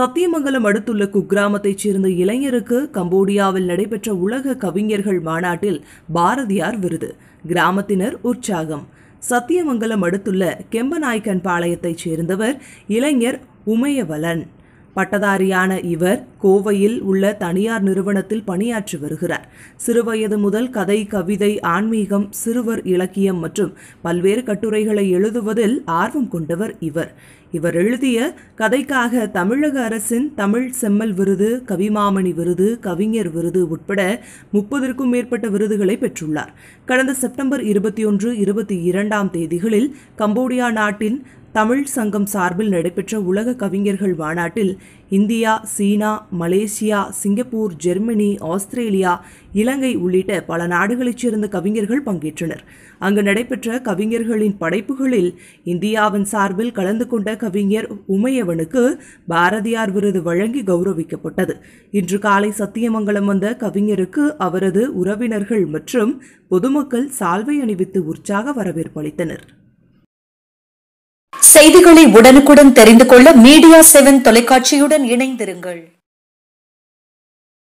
சத்தியமங்கலம் அடுத்துள்ள குக்கிராமத்தைச் சேர்ந்த இளைஞருக்கு கம்போடியாவில் நடைபெற்ற உலக கவிஞர்கள் மாநாட்டில் பாரதியார் விருது கிராமத்தினர் உற்சாகம் சத்தியமங்கலம் அடுத்துள்ள கெம்பநாய்கன் பாளையத்தைச் சேர்ந்தவர் இளைஞர் உமையவலன் பட்டதாரியான இவர் கோவையில் உள்ள தனியார் நிறுவனத்தில் பணியாற்றி வருகிறார் சிறுவயது முதல் கதை கவிதை ஆன்மீகம் சிறுவர் இலக்கியம் மற்றும் பல்வேறு கட்டுரைகளை எழுதுவதில் ஆர்வம் கொண்டவர் இவர் இவர் எழுதிய கதைக்காக தமிழக அரசின் தமிழ் செம்மல் விருது கவிமாமணி விருது கவிஞர் விருது உட்பட முப்பதற்கும் மேற்பட்ட விருதுகளை பெற்றுள்ளார் கடந்த செப்டம்பர் இருபத்தி ஒன்று இருபத்தி இரண்டாம் தேதிகளில் கம்போடியா நாட்டின் தமிழ் சங்கம் சார்பில் நடைபெற்ற உலக கவிஞர்கள் மாநாட்டில் இந்தியா சீனா மலேசியா சிங்கப்பூர் ஜெர்மனி ஆஸ்திரேலியா இலங்கை உள்ளிட்ட பல நாடுகளைச் சேர்ந்த கவிஞர்கள் பங்கேற்றனர் அங்கு நடைபெற்ற கவிஞர்களின் படைப்புகளில் இந்தியாவின் சார்பில் கலந்து கொண்ட கவிஞர் உமையவனுக்கு பாரதியார் விருது வழங்கி கௌரவிக்கப்பட்டது இன்று காலை சத்தியமங்கலம் வந்த கவிஞருக்கு அவரது உறவினர்கள் மற்றும் பொதுமக்கள் சால்வை அணிவித்து உற்சாக வரவேற்பளித்தனர் செய்திகளை உடனுக்குடன் தெரிந்து கொள்ள மீடியா செவன் தொலைக்காட்சியுடன் இணைந்திருங்கள்